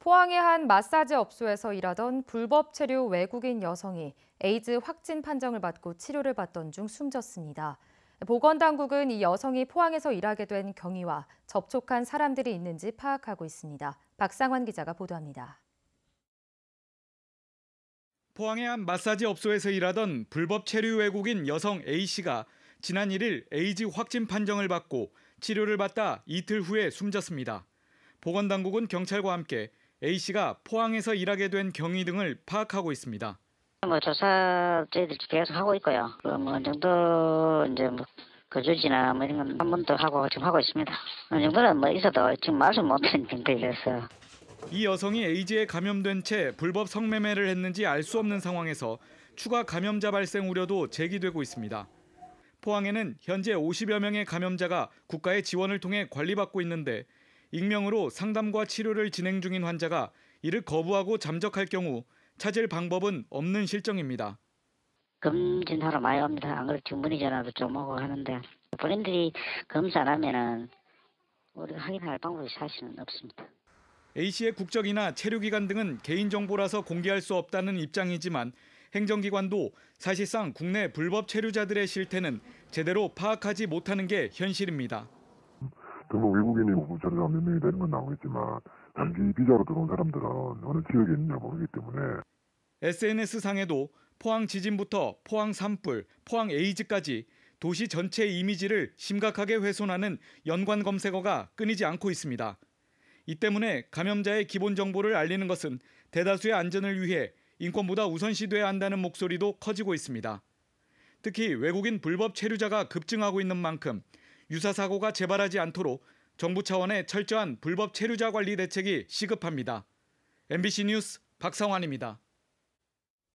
포항의 한 마사지 업소에서 일하던 불법 체류 외국인 여성이 에이즈 확진 판정을 받고 치료를 받던 중 숨졌습니다. 보건당국은 이 여성이 포항에서 일하게 된 경위와 접촉한 사람들이 있는지 파악하고 있습니다. 박상환 기자가 보도합니다. 포항의 한 마사지 업소에서 일하던 불법 체류 외국인 여성 A씨가 지난 1일 에이즈 확진 판정을 받고 치료를 받다 이틀 후에 숨졌습니다. 보건당국은 경찰과 함께 A씨가 포항에서 일하게 된 경위 등을 파악하고 있습니다. 뭐 조사 저희들 계속 하고 있고요. 그뭐 뭐 어느 정도 이제 뭐 거주지나 뭐 이런 건한번더 하고 지금 하고 있습니다. 어느 정도는 뭐 있어도 지금 말씀 못하는 상태라서. 이 여성이 에이즈에 감염된 채 불법 성매매를 했는지 알 수 없는 상황에서 추가 감염자 발생 우려도 제기되고 있습니다. 포항에는 현재 50여 명의 감염자가 국가의 지원을 통해 관리받고 있는데 익명으로 상담과 치료를 진행 중인 환자가 이를 거부하고 잠적할 경우 찾을 방법은 없는 실정입니다. 검진하러 많이 갑니다. 안 그래도 주문이 전화도 좀 오고 하는데 본인들이 검사 안 하면은 우리가 확인할 방법이 사실은 없습니다. A씨의 국적이나 체류기간 등은 개인정보라서 공개할 수 없다는 입장이지만 행정기관도 사실상 국내 불법 체류자들의 실태는 제대로 파악하지 못하는 게 현실입니다. 결국 외국인이 우부처리가 몇 명이 되는 건 나오겠지만 단기 비자로 들어온 사람들은 어느 지역에 있는지 모르기 때문에 SNS 상에도 포항 지진부터 포항 산불, 포항 에이즈까지 도시 전체 이미지를 심각하게 훼손하는 연관 검색어가 끊이지 않고 있습니다. 이 때문에 감염자의 기본 정보를 알리는 것은 대다수의 안전을 위해 인권보다 우선시돼야 한다는 목소리도 커지고 있습니다. 특히 외국인 불법 체류자가 급증하고 있는 만큼 유사 사고가 재발하지 않도록 정부 차원의 철저한 불법 체류자 관리 대책이 시급합니다. MBC 뉴스 박상환입니다.